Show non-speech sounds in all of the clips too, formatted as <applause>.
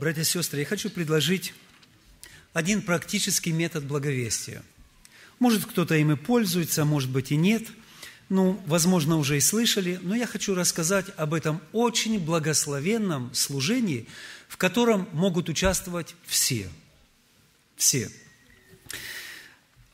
Братья и сестры, я хочу предложить один практический метод благовестия. Может, кто-то им и пользуется, может быть, и нет. Ну, возможно, уже и слышали, но я хочу рассказать об этом очень благословенном служении, в котором могут участвовать все. Все.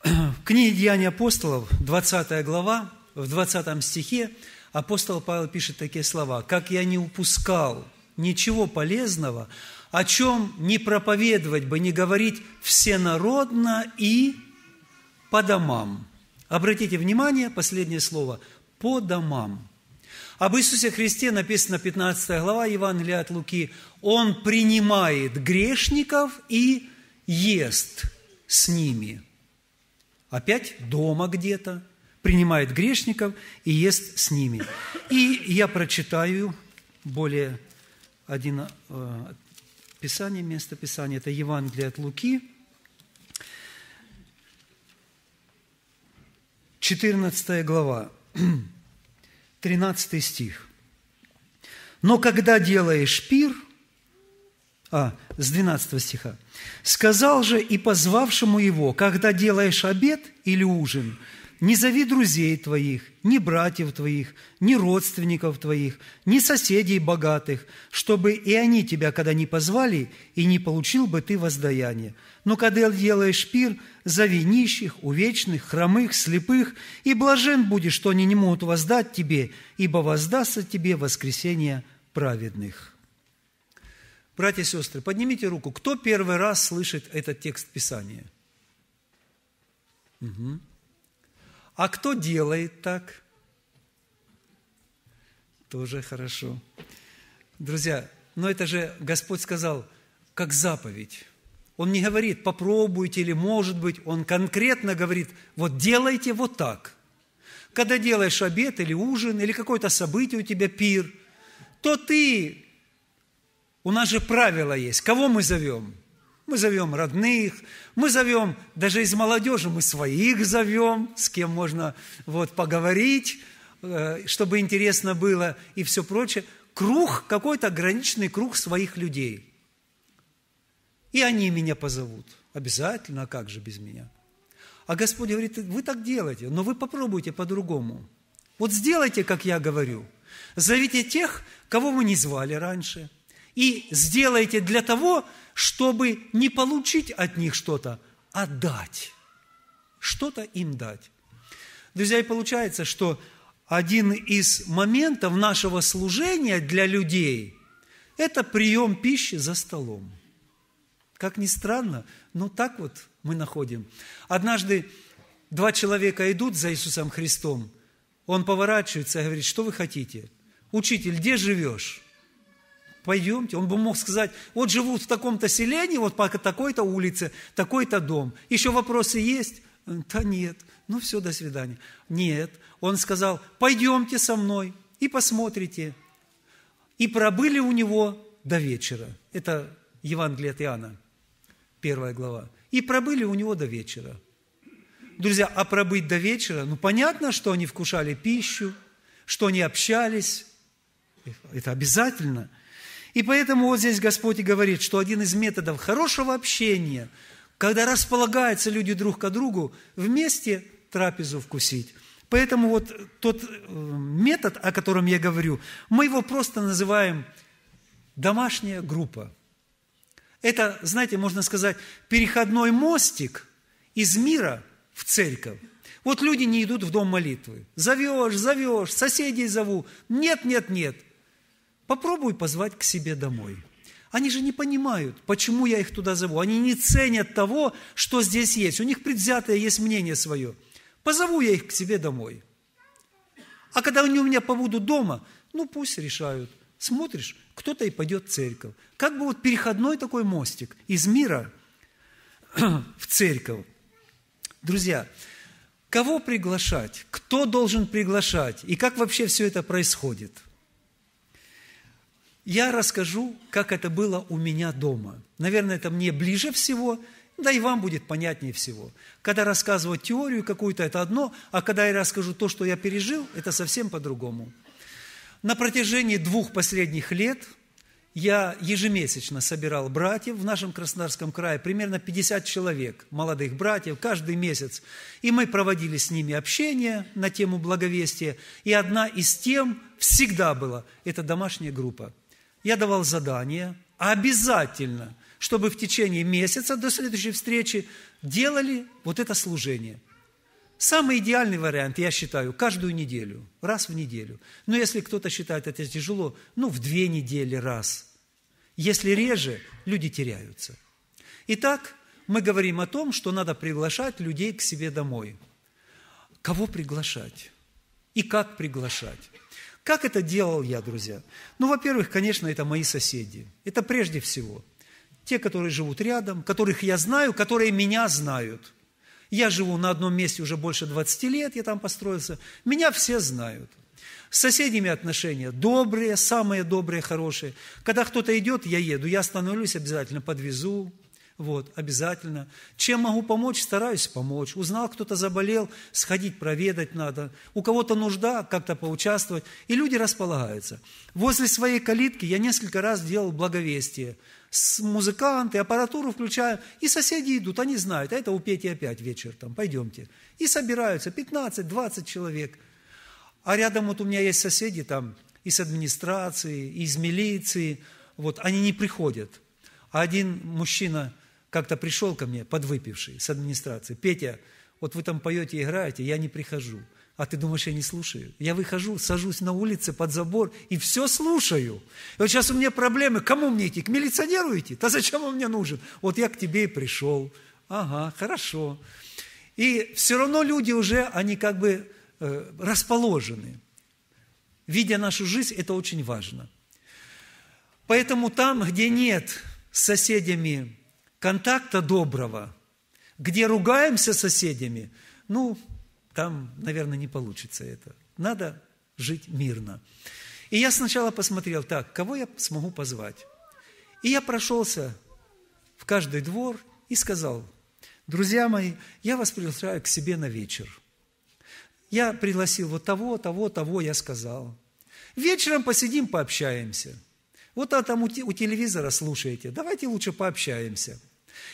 В книге «Деяния апостолов», 20 глава, в 20 стихе апостол Павел пишет такие слова. «Как я не упускал ничего полезного, о чем не проповедовать бы, не говорить всенародно и по домам. Обратите внимание, последнее слово – по домам. Об Иисусе Христе написано 15 глава Евангелия от Луки. Он принимает грешников и ест с ними. Опять дома где-то. Принимает грешников и ест с ними. И я прочитаю более один, э, Писание, место Писания – это Евангелие от Луки, 14 глава, 13 <clears throat> стих. «Но когда делаешь пир, а, с 12 стиха. «Сказал же и позвавшему его, когда делаешь обед или ужин, не зови друзей твоих, ни братьев твоих, ни родственников твоих, ни соседей богатых, чтобы и они тебя, когда не позвали, и не получил бы ты воздаяние. Но когда делаешь пир, зови нищих, увечных, хромых, слепых, и блажен будешь, что они не могут воздать тебе, ибо воздастся тебе воскресение праведных». Братья и сестры, поднимите руку. Кто первый раз слышит этот текст Писания? Угу. А кто делает так? Тоже хорошо. Друзья, но это же Господь сказал, как заповедь. Он не говорит, попробуйте или может быть. Он конкретно говорит, вот делайте вот так. Когда делаешь обед или ужин, или какое-то событие у тебя пир, то ты... У нас же правило есть. Кого мы зовем? мы зовем родных, мы зовем, даже из молодежи мы своих зовем, с кем можно вот, поговорить, э, чтобы интересно было и все прочее. Круг, какой-то ограниченный круг своих людей. И они меня позовут. Обязательно, а как же без меня? А Господь говорит, вы так делаете, но вы попробуйте по-другому. Вот сделайте, как я говорю. Зовите тех, кого вы не звали раньше – и сделайте для того, чтобы не получить от них что-то, а дать. Что-то им дать. Друзья, и получается, что один из моментов нашего служения для людей – это прием пищи за столом. Как ни странно, но так вот мы находим. Однажды два человека идут за Иисусом Христом. Он поворачивается и говорит, что вы хотите? Учитель, где живешь? пойдемте. Он бы мог сказать, вот живут в таком-то селении, вот по такой-то улице, такой-то дом. Еще вопросы есть? Да нет. Ну все, до свидания. Нет. Он сказал, пойдемте со мной и посмотрите. И пробыли у него до вечера. Это Евангелие от Иоанна, первая глава. И пробыли у него до вечера. Друзья, а пробыть до вечера, ну понятно, что они вкушали пищу, что они общались, это обязательно. И поэтому вот здесь Господь и говорит, что один из методов хорошего общения, когда располагаются люди друг к другу, вместе трапезу вкусить. Поэтому вот тот э, метод, о котором я говорю, мы его просто называем домашняя группа. Это, знаете, можно сказать, переходной мостик из мира в церковь. Вот люди не идут в дом молитвы. Зовешь, зовешь, соседей зову. Нет, нет, нет. Попробуй позвать к себе домой. Они же не понимают, почему я их туда зову. Они не ценят того, что здесь есть. У них предвзятое есть мнение свое. Позову я их к себе домой. А когда они у меня побудут дома, ну пусть решают. Смотришь, кто-то и пойдет в церковь. Как бы вот переходной такой мостик из мира <clears throat> в церковь. Друзья, кого приглашать? Кто должен приглашать? И как вообще все это происходит – я расскажу, как это было у меня дома. Наверное, это мне ближе всего, да и вам будет понятнее всего. Когда рассказывать теорию какую-то, это одно, а когда я расскажу то, что я пережил, это совсем по-другому. На протяжении двух последних лет я ежемесячно собирал братьев в нашем Краснодарском крае, примерно 50 человек, молодых братьев, каждый месяц. И мы проводили с ними общение на тему благовестия. И одна из тем всегда была – это домашняя группа – я давал задание обязательно, чтобы в течение месяца до следующей встречи делали вот это служение. Самый идеальный вариант, я считаю, каждую неделю, раз в неделю. Но если кто-то считает это тяжело, ну, в две недели раз. Если реже, люди теряются. Итак, мы говорим о том, что надо приглашать людей к себе домой. Кого приглашать? И как приглашать? Как это делал я, друзья? Ну, во-первых, конечно, это мои соседи. Это прежде всего. Те, которые живут рядом, которых я знаю, которые меня знают. Я живу на одном месте уже больше 20 лет, я там построился. Меня все знают. С соседями отношения добрые, самые добрые, хорошие. Когда кто-то идет, я еду, я остановлюсь обязательно, подвезу, вот, обязательно. Чем могу помочь, стараюсь помочь. Узнал, кто-то заболел, сходить проведать надо. У кого-то нужда, как-то поучаствовать. И люди располагаются. Возле своей калитки я несколько раз делал благовестие. С музыканты, аппаратуру включаю. И соседи идут, они знают. А это у Пети опять вечер там, пойдемте. И собираются 15-20 человек. А рядом вот у меня есть соседи там из администрации, из милиции. Вот они не приходят. А один мужчина – как-то пришел ко мне подвыпивший с администрации, Петя, вот вы там поете, и играете, я не прихожу. А ты думаешь, я не слушаю? Я выхожу, сажусь на улице под забор и все слушаю. И вот сейчас у меня проблемы. Кому мне идти? К милиционеру идти? Да зачем он мне нужен? Вот я к тебе и пришел. Ага, хорошо. И все равно люди уже, они как бы э, расположены. Видя нашу жизнь, это очень важно. Поэтому там, где нет с соседями контакта доброго, где ругаемся с соседями, ну, там, наверное, не получится это. Надо жить мирно. И я сначала посмотрел, так, кого я смогу позвать. И я прошелся в каждый двор и сказал, друзья мои, я вас приглашаю к себе на вечер. Я пригласил вот того, того, того, я сказал. Вечером посидим, пообщаемся – вот а там у телевизора слушаете. Давайте лучше пообщаемся.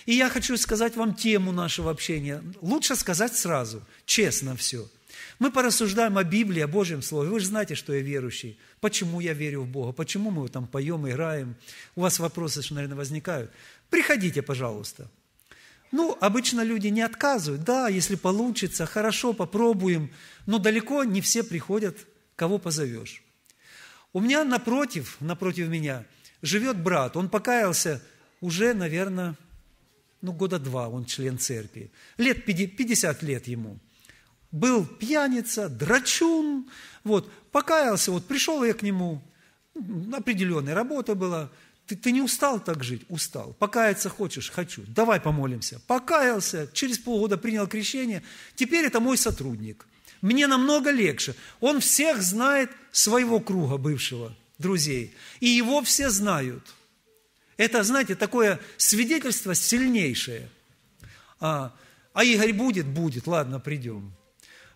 И я хочу сказать вам тему нашего общения. Лучше сказать сразу, честно все. Мы порассуждаем о Библии, о Божьем Слове. Вы же знаете, что я верующий. Почему я верю в Бога? Почему мы там поем, играем? У вас вопросы, наверное, возникают. Приходите, пожалуйста. Ну, обычно люди не отказывают. Да, если получится, хорошо, попробуем. Но далеко не все приходят, кого позовешь. У меня напротив, напротив меня, живет брат. Он покаялся уже, наверное, ну, года два он член церкви. Лет 50 лет ему. Был пьяница, драчун, вот, покаялся, вот, пришел я к нему, определенная работа была, ты, ты не устал так жить? Устал. Покаяться хочешь? Хочу. Давай помолимся. Покаялся, через полгода принял крещение. Теперь это мой сотрудник. Мне намного легче. Он всех знает своего круга бывшего, друзей. И его все знают. Это, знаете, такое свидетельство сильнейшее. А, а Игорь будет? Будет. Ладно, придем.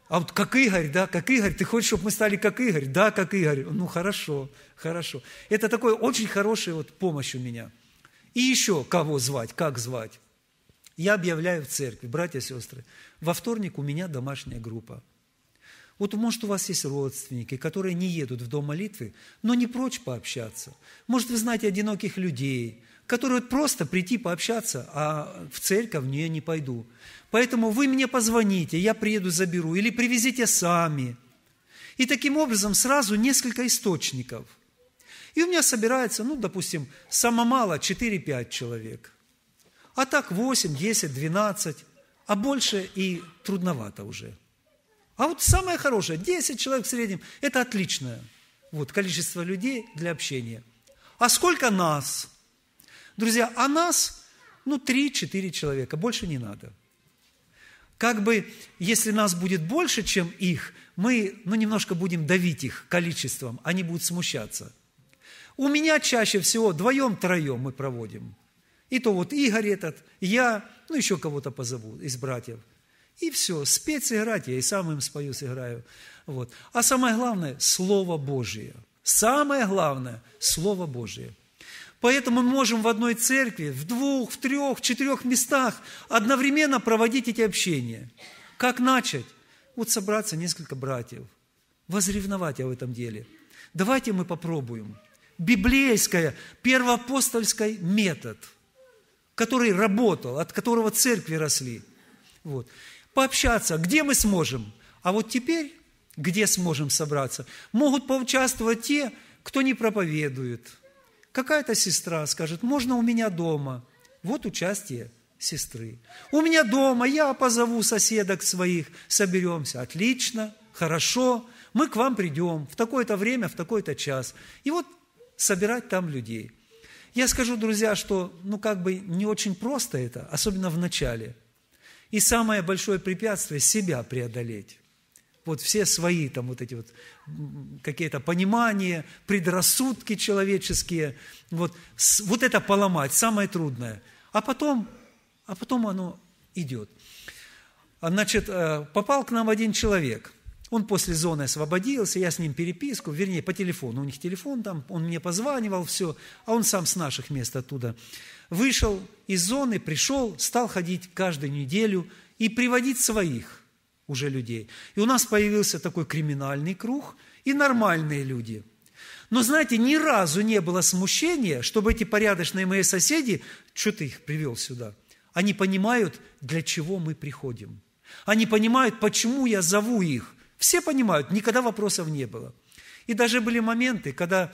А вот как Игорь, да, как Игорь, ты хочешь, чтобы мы стали как Игорь? Да, как Игорь. Ну, хорошо, хорошо. Это такой очень хороший вот помощь у меня. И еще кого звать, как звать. Я объявляю в церкви, братья и сестры, во вторник у меня домашняя группа – вот, может, у вас есть родственники, которые не едут в дом молитвы, но не прочь пообщаться. Может, вы знаете одиноких людей, которые просто прийти пообщаться, а в церковь не, не пойду. Поэтому вы мне позвоните, я приеду, заберу, или привезите сами. И таким образом сразу несколько источников. И у меня собирается, ну, допустим, сама мало 4-5 человек. А так 8, 10, 12, а больше и трудновато уже – а вот самое хорошее, 10 человек в среднем, это отличное вот, количество людей для общения. А сколько нас? Друзья, а нас, ну, 3-4 человека, больше не надо. Как бы, если нас будет больше, чем их, мы, ну, немножко будем давить их количеством, они будут смущаться. У меня чаще всего вдвоем-троем мы проводим. И то вот Игорь этот, я, ну, еще кого-то позову из братьев – и все, спеть сыграть, я и сам им спою, сыграю. Вот. А самое главное – Слово Божие. Самое главное – Слово Божие. Поэтому мы можем в одной церкви, в двух, в трех, в четырех местах одновременно проводить эти общения. Как начать? Вот собраться несколько братьев, возревновать в этом деле. Давайте мы попробуем. библейская, первоапостольский метод, который работал, от которого церкви росли. Вот пообщаться, где мы сможем. А вот теперь, где сможем собраться, могут поучаствовать те, кто не проповедует. Какая-то сестра скажет, можно у меня дома. Вот участие сестры. У меня дома, я позову соседок своих, соберемся. Отлично, хорошо, мы к вам придем в такое-то время, в такой-то час. И вот собирать там людей. Я скажу, друзья, что ну как бы не очень просто это, особенно в начале – и самое большое препятствие – себя преодолеть. Вот все свои там вот эти вот какие-то понимания, предрассудки человеческие, вот, вот это поломать, самое трудное. А потом, а потом оно идет. А, значит, э, попал к нам один человек – он после зоны освободился, я с ним переписку, вернее, по телефону, у них телефон там, он мне позванивал, все, а он сам с наших мест оттуда вышел из зоны, пришел, стал ходить каждую неделю и приводить своих уже людей. И у нас появился такой криминальный круг и нормальные люди. Но, знаете, ни разу не было смущения, чтобы эти порядочные мои соседи, что ты их привел сюда, они понимают, для чего мы приходим. Они понимают, почему я зову их. Все понимают, никогда вопросов не было. И даже были моменты, когда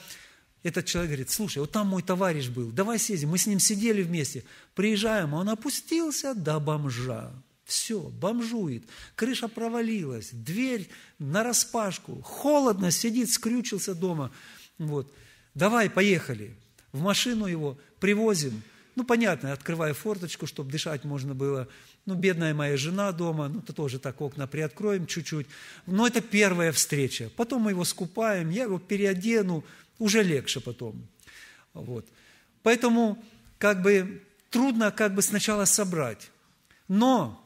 этот человек говорит, слушай, вот там мой товарищ был, давай съездим. Мы с ним сидели вместе, приезжаем, а он опустился до бомжа. Все, бомжует, крыша провалилась, дверь нараспашку, холодно сидит, скрючился дома. Вот. Давай, поехали. В машину его привозим. Ну, понятно, открывая форточку, чтобы дышать можно было – ну, бедная моя жена дома, ну, то тоже так окна приоткроем чуть-чуть. Но это первая встреча. Потом мы его скупаем, я его переодену, уже легче потом. Вот. Поэтому как бы трудно как бы сначала собрать. Но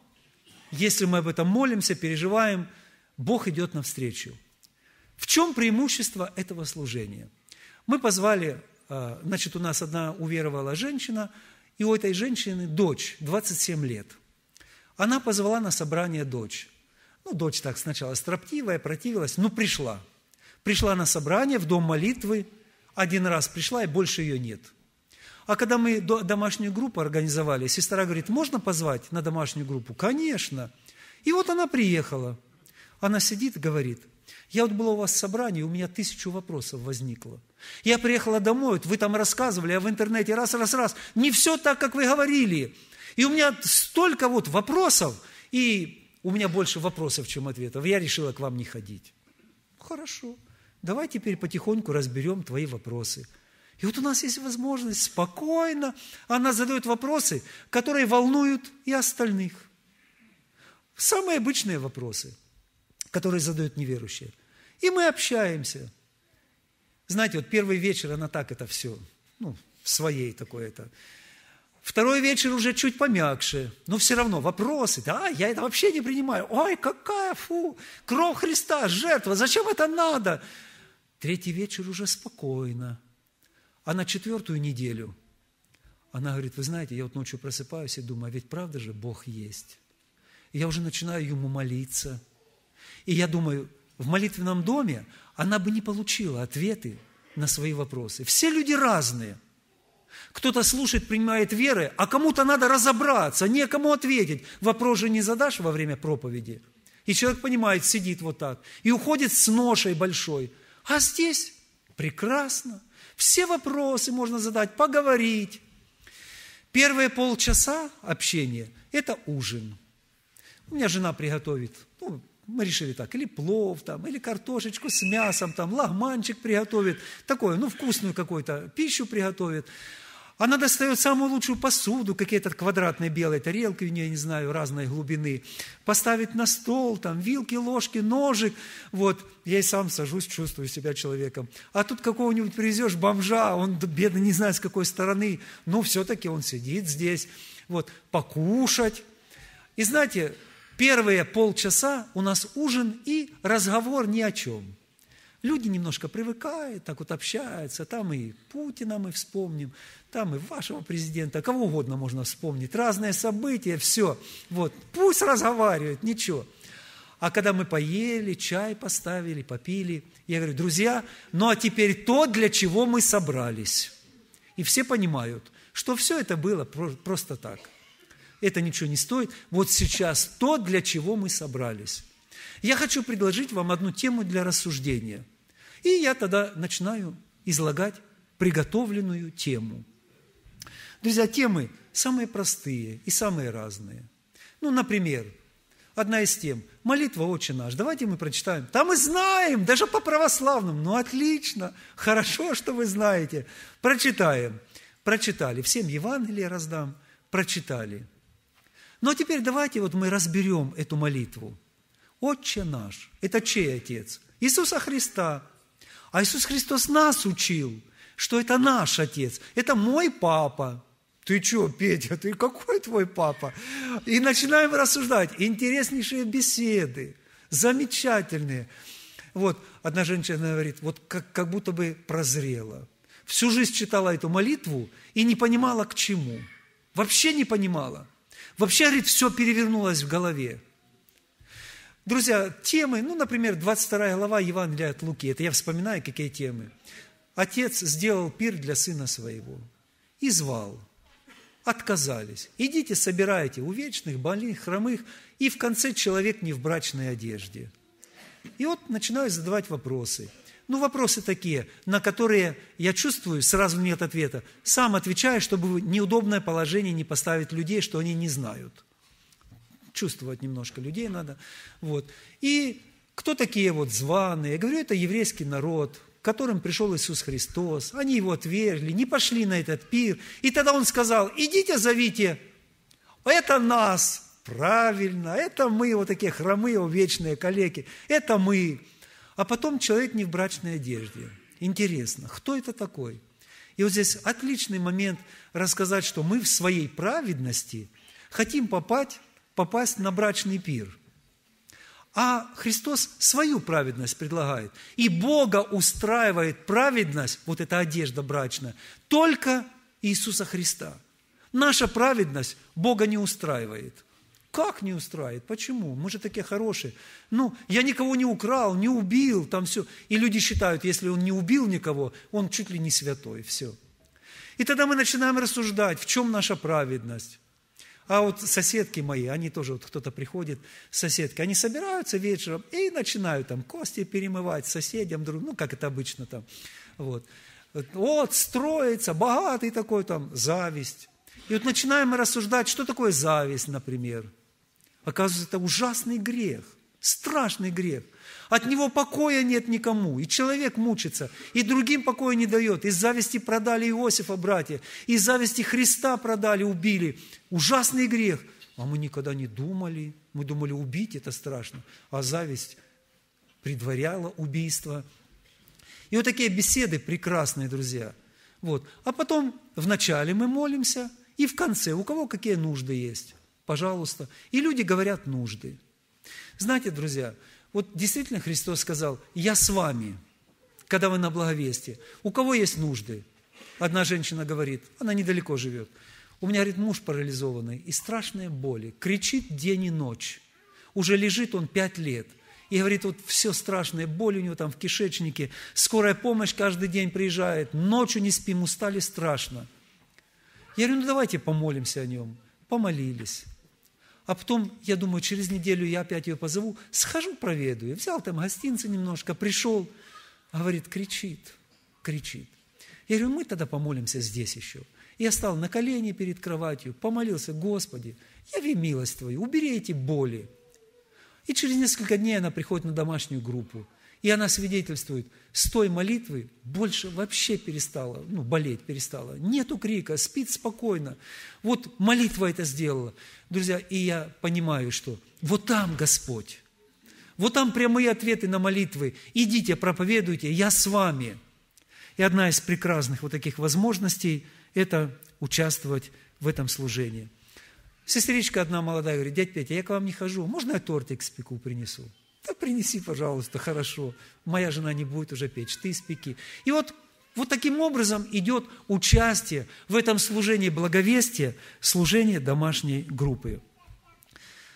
если мы об этом молимся, переживаем, Бог идет навстречу. В чем преимущество этого служения? Мы позвали, а, значит, у нас одна уверовала женщина, и у этой женщины дочь, 27 лет – она позвала на собрание дочь. Ну, дочь так сначала строптивая, противилась, но пришла. Пришла на собрание в дом молитвы, один раз пришла, и больше ее нет. А когда мы домашнюю группу организовали, сестра говорит, можно позвать на домашнюю группу? Конечно. И вот она приехала. Она сидит и говорит, я вот была у вас в собрании, у меня тысячу вопросов возникло. Я приехала домой, вот вы там рассказывали, а в интернете раз, раз, раз. Не все так, как вы говорили. И у меня столько вот вопросов, и у меня больше вопросов, чем ответов. Я решила к вам не ходить. Хорошо, давай теперь потихоньку разберем твои вопросы. И вот у нас есть возможность спокойно. Она задает вопросы, которые волнуют и остальных. Самые обычные вопросы, которые задают неверующие. И мы общаемся. Знаете, вот первый вечер она так это все, ну, в своей такой это Второй вечер уже чуть помягче, но все равно вопросы. Да, я это вообще не принимаю. Ой, какая, фу, кровь Христа, жертва, зачем это надо? Третий вечер уже спокойно. А на четвертую неделю она говорит, вы знаете, я вот ночью просыпаюсь и думаю, а ведь правда же Бог есть. И я уже начинаю Ему молиться. И я думаю, в молитвенном доме она бы не получила ответы на свои вопросы. Все люди разные – кто-то слушает, принимает веры, а кому-то надо разобраться, некому ответить. Вопрос же не задашь во время проповеди. И человек понимает, сидит вот так, и уходит с ношей большой. А здесь прекрасно. Все вопросы можно задать, поговорить. Первые полчаса общения – это ужин. У меня жена приготовит, ну, мы решили так, или плов там, или картошечку с мясом там, лагманчик приготовит, такое, ну, вкусную какую-то пищу приготовит. Она достает самую лучшую посуду, какие-то квадратные белые тарелки у нее, не знаю, разной глубины. Поставит на стол, там, вилки, ложки, ножик. Вот, я и сам сажусь, чувствую себя человеком. А тут какого-нибудь привезешь бомжа, он бедно не знает, с какой стороны, но ну, все-таки он сидит здесь. Вот, покушать. И знаете, первые полчаса у нас ужин и разговор ни о чем – Люди немножко привыкают, так вот общаются. Там и Путина мы вспомним, там и вашего президента, кого угодно можно вспомнить. Разные события, все. Вот, пусть разговаривают, ничего. А когда мы поели, чай поставили, попили, я говорю, друзья, ну а теперь то, для чего мы собрались. И все понимают, что все это было просто так. Это ничего не стоит. Вот сейчас то, для чего мы собрались. Я хочу предложить вам одну тему для рассуждения – и я тогда начинаю излагать приготовленную тему. Друзья, темы самые простые и самые разные. Ну, например, одна из тем – молитва «Отче наш». Давайте мы прочитаем. Там мы знаем, даже по православным. Ну, отлично, хорошо, что вы знаете. Прочитаем. Прочитали. Всем Евангелие раздам. Прочитали. Ну, а теперь давайте вот мы разберем эту молитву. «Отче наш» – это чей отец? Иисуса Христа – а Иисус Христос нас учил, что это наш Отец, это мой папа. Ты что, Петя, ты какой твой папа? И начинаем рассуждать. Интереснейшие беседы, замечательные. Вот, одна женщина говорит, вот как, как будто бы прозрела. Всю жизнь читала эту молитву и не понимала, к чему. Вообще не понимала. Вообще, говорит, все перевернулось в голове. Друзья, темы, ну, например, 22 глава Евангелия от Луки, это я вспоминаю, какие темы. Отец сделал пир для сына своего и звал. Отказались. Идите, собирайте у вечных, больных, хромых, и в конце человек не в брачной одежде. И вот начинаю задавать вопросы. Ну, вопросы такие, на которые я чувствую, сразу нет ответа. Сам отвечаю, чтобы неудобное положение не поставить людей, что они не знают – чувствовать немножко людей надо. Вот. И кто такие вот званые? Я говорю, это еврейский народ, к которым пришел Иисус Христос. Они его отвергли, не пошли на этот пир. И тогда он сказал, идите зовите, это нас, правильно, это мы, вот такие хромые, вечные калеки, это мы. А потом человек не в брачной одежде. Интересно, кто это такой? И вот здесь отличный момент рассказать, что мы в своей праведности хотим попасть попасть на брачный пир. А Христос свою праведность предлагает. И Бога устраивает праведность, вот эта одежда брачная, только Иисуса Христа. Наша праведность Бога не устраивает. Как не устраивает? Почему? Мы же такие хорошие. Ну, я никого не украл, не убил, там все. И люди считают, если он не убил никого, он чуть ли не святой, все. И тогда мы начинаем рассуждать, в чем наша праведность. А вот соседки мои, они тоже, вот кто-то приходит, соседки, они собираются вечером и начинают там кости перемывать соседям, друг, ну, как это обычно там. Вот. вот, строится, богатый такой там, зависть. И вот начинаем мы рассуждать, что такое зависть, например. Оказывается, это ужасный грех, страшный грех – от него покоя нет никому, и человек мучится, и другим покоя не дает. Из зависти продали Иосифа, братья, из зависти Христа продали, убили. Ужасный грех. А мы никогда не думали, мы думали, убить это страшно, а зависть предваряла убийство. И вот такие беседы прекрасные, друзья. Вот. А потом вначале мы молимся, и в конце, у кого какие нужды есть, пожалуйста. И люди говорят нужды. Знаете, друзья, вот действительно Христос сказал, я с вами, когда вы на благовестии. У кого есть нужды? Одна женщина говорит, она недалеко живет. У меня, говорит, муж парализованный и страшные боли. Кричит день и ночь. Уже лежит он пять лет. И говорит, вот все страшные боли у него там в кишечнике. Скорая помощь каждый день приезжает. Ночью не спим, устали страшно. Я говорю, ну давайте помолимся о нем. Помолились а потом, я думаю, через неделю я опять ее позову, схожу, проведу. Я взял там гостинцы немножко, пришел, говорит, кричит, кричит. Я говорю, мы тогда помолимся здесь еще. Я стал на колени перед кроватью, помолился, Господи, яви милость Твою, убери эти боли. И через несколько дней она приходит на домашнюю группу. И она свидетельствует, с той молитвы больше вообще перестала, ну, болеть перестала. Нету крика, спит спокойно. Вот молитва это сделала. Друзья, и я понимаю, что вот там Господь. Вот там прямые ответы на молитвы. Идите, проповедуйте, я с вами. И одна из прекрасных вот таких возможностей – это участвовать в этом служении. Сестричка одна молодая говорит, дядь Петя, я к вам не хожу, можно я тортик спеку принесу? Да принеси, пожалуйста, хорошо. Моя жена не будет уже печь, ты испеки. И вот, вот таким образом идет участие в этом служении благовестия, служение домашней группы.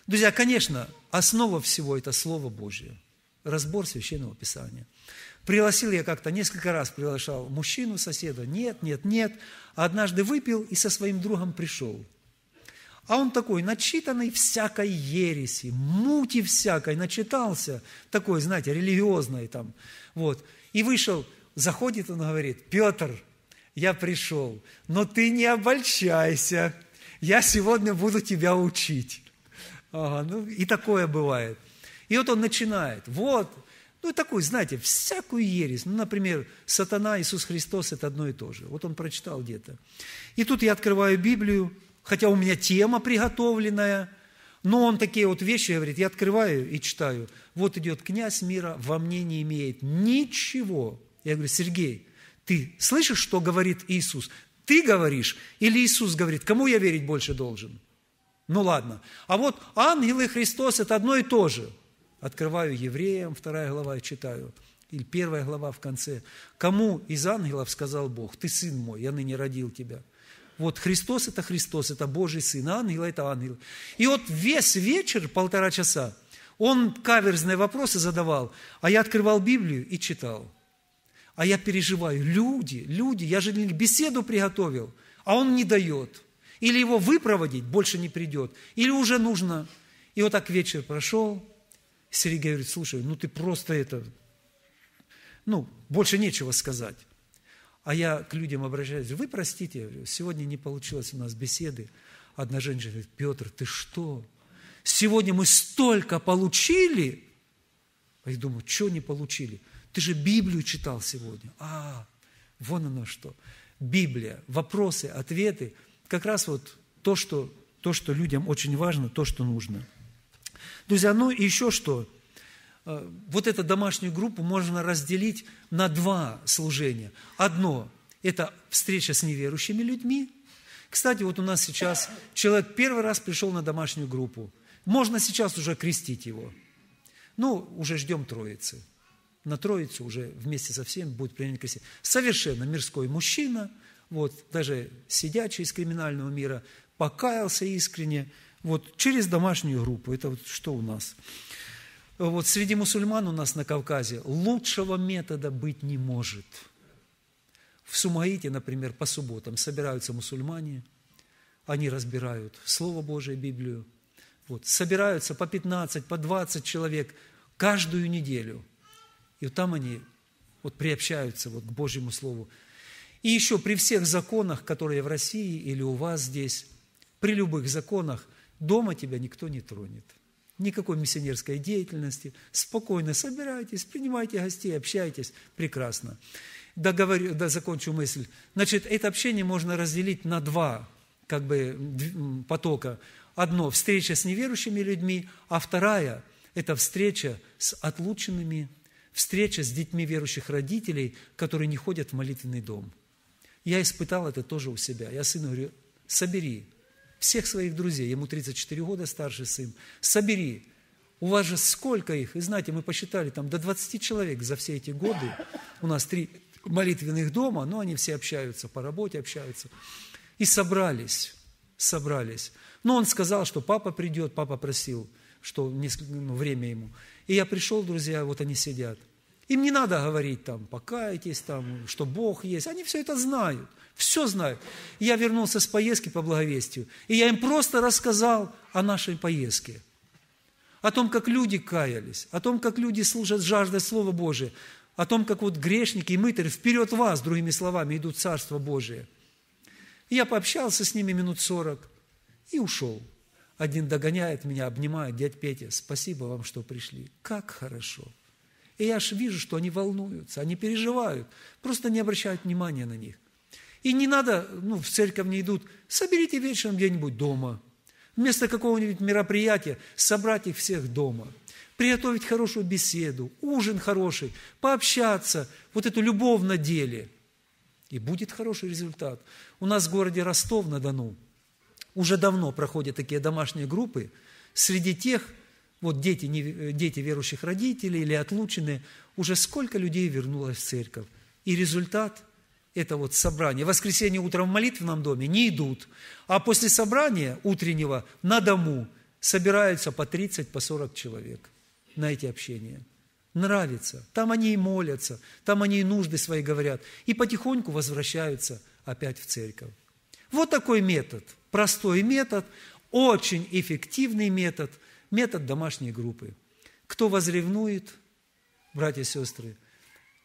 Друзья, конечно, основа всего – это Слово Божье, разбор Священного Писания. Пригласил я как-то, несколько раз приглашал мужчину, соседа. Нет, нет, нет. А однажды выпил и со своим другом пришел – а он такой, начитанный всякой ереси, мути всякой, начитался, такой, знаете, религиозной там. Вот. И вышел, заходит он говорит, Петр, я пришел, но ты не обольщайся, я сегодня буду тебя учить. Ага, ну, и такое бывает. И вот он начинает, вот, ну, и такой, знаете, всякую ересь. Ну, например, сатана, Иисус Христос – это одно и то же. Вот он прочитал где-то. И тут я открываю Библию, хотя у меня тема приготовленная, но он такие вот вещи говорит, я открываю и читаю. Вот идет князь мира, во мне не имеет ничего. Я говорю, Сергей, ты слышишь, что говорит Иисус? Ты говоришь или Иисус говорит? Кому я верить больше должен? Ну ладно. А вот ангелы Христос – это одно и то же. Открываю евреям, вторая глава, и читаю или первая глава в конце. Кому из ангелов сказал Бог, ты сын мой, я ныне родил тебя? Вот Христос – это Христос, это Божий Сын, ангел – это ангел. И вот весь вечер, полтора часа, он каверзные вопросы задавал, а я открывал Библию и читал. А я переживаю, люди, люди, я же для них беседу приготовил, а он не дает. Или его выпроводить больше не придет, или уже нужно. И вот так вечер прошел, Сергей говорит, слушай, ну ты просто это, ну, больше нечего сказать. А я к людям обращаюсь, вы простите, сегодня не получилось у нас беседы. Одна женщина говорит, Петр, ты что? Сегодня мы столько получили. А я думаю, что не получили? Ты же Библию читал сегодня. А, вон оно что. Библия, вопросы, ответы. Как раз вот то, что, то, что людям очень важно, то, что нужно. Друзья, ну и еще что – Э, вот эту домашнюю группу можно разделить на два служения. Одно – это встреча с неверующими людьми. Кстати, вот у нас сейчас человек первый раз пришел на домашнюю группу. Можно сейчас уже крестить его. Ну, уже ждем Троицы. На Троицу уже вместе со всеми будет принят крестить. Совершенно мирской мужчина, вот, даже сидячий из криминального мира, покаялся искренне, вот, через домашнюю группу. Это вот что у нас вот среди мусульман у нас на Кавказе лучшего метода быть не может. В Сумаите, например, по субботам собираются мусульмане, они разбирают Слово Божие, Библию. Вот, собираются по 15, по 20 человек каждую неделю. И вот там они вот приобщаются вот к Божьему Слову. И еще при всех законах, которые в России или у вас здесь, при любых законах, дома тебя никто не тронет – никакой миссионерской деятельности. Спокойно собирайтесь, принимайте гостей, общайтесь. Прекрасно. Договорю, да, закончу мысль. Значит, это общение можно разделить на два как бы, потока. Одно – встреча с неверующими людьми, а вторая – это встреча с отлученными, встреча с детьми верующих родителей, которые не ходят в молитвенный дом. Я испытал это тоже у себя. Я сыну говорю, собери всех своих друзей, ему 34 года старший сын, собери, у вас же сколько их, и знаете, мы посчитали там до 20 человек за все эти годы, у нас три молитвенных дома, но они все общаются по работе, общаются, и собрались, собрались. Но он сказал, что папа придет, папа просил, что ну, время ему. И я пришел, друзья, вот они сидят. Им не надо говорить там, покайтесь там, что Бог есть. Они все это знают, все знаю. Я вернулся с поездки по благовестию, и я им просто рассказал о нашей поездке. О том, как люди каялись, о том, как люди служат жаждой Слова Божия, о том, как вот грешники и мытари вперед вас, другими словами, идут Царство Божие. я пообщался с ними минут сорок и ушел. Один догоняет меня, обнимает, дядь Петя, спасибо вам, что пришли. Как хорошо. И я же вижу, что они волнуются, они переживают, просто не обращают внимания на них – и не надо, ну, в церковь не идут. Соберите вечером где-нибудь дома. Вместо какого-нибудь мероприятия собрать их всех дома. Приготовить хорошую беседу, ужин хороший, пообщаться, вот эту любовь на деле. И будет хороший результат. У нас в городе Ростов-на-Дону уже давно проходят такие домашние группы. Среди тех, вот дети, не, дети верующих родителей или отлученные, уже сколько людей вернулось в церковь. И результат – это вот собрание. воскресенье утром в молитвенном доме не идут, а после собрания утреннего на дому собираются по 30, по 40 человек на эти общения. Нравится. Там они и молятся, там они и нужды свои говорят. И потихоньку возвращаются опять в церковь. Вот такой метод. Простой метод, очень эффективный метод, метод домашней группы. Кто возревнует, братья и сестры,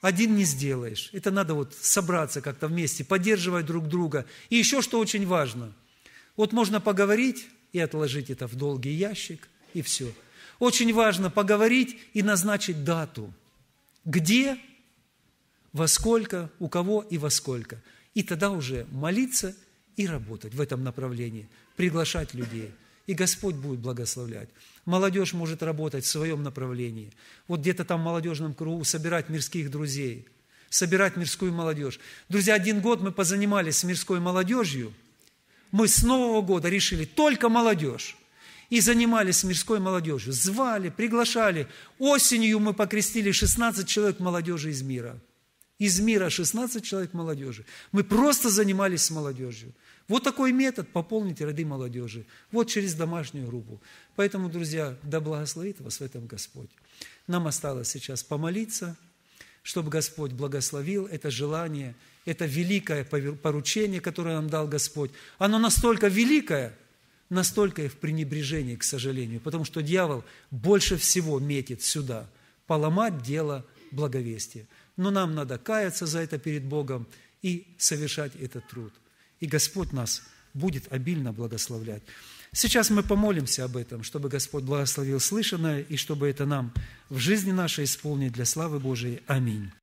один не сделаешь. Это надо вот собраться как-то вместе, поддерживать друг друга. И еще что очень важно. Вот можно поговорить и отложить это в долгий ящик, и все. Очень важно поговорить и назначить дату. Где, во сколько, у кого и во сколько. И тогда уже молиться и работать в этом направлении, приглашать людей. И Господь будет благословлять. Молодежь может работать в своем направлении. Вот где-то там в молодежном кругу собирать мирских друзей, собирать мирскую молодежь. Друзья, один год мы позанимались с мирской молодежью. Мы с Нового года решили только молодежь. И занимались с мирской молодежью. Звали, приглашали. Осенью мы покрестили 16 человек молодежи из мира. Из мира 16 человек молодежи. Мы просто занимались с молодежью. Вот такой метод пополнить роды молодежи. Вот через домашнюю группу. Поэтому, друзья, да благословит вас в этом Господь. Нам осталось сейчас помолиться, чтобы Господь благословил это желание, это великое поручение, которое нам дал Господь. Оно настолько великое, настолько и в пренебрежении, к сожалению, потому что дьявол больше всего метит сюда – поломать дело благовестия. Но нам надо каяться за это перед Богом и совершать этот труд – и Господь нас будет обильно благословлять. Сейчас мы помолимся об этом, чтобы Господь благословил слышанное и чтобы это нам в жизни нашей исполнить для славы Божией. Аминь.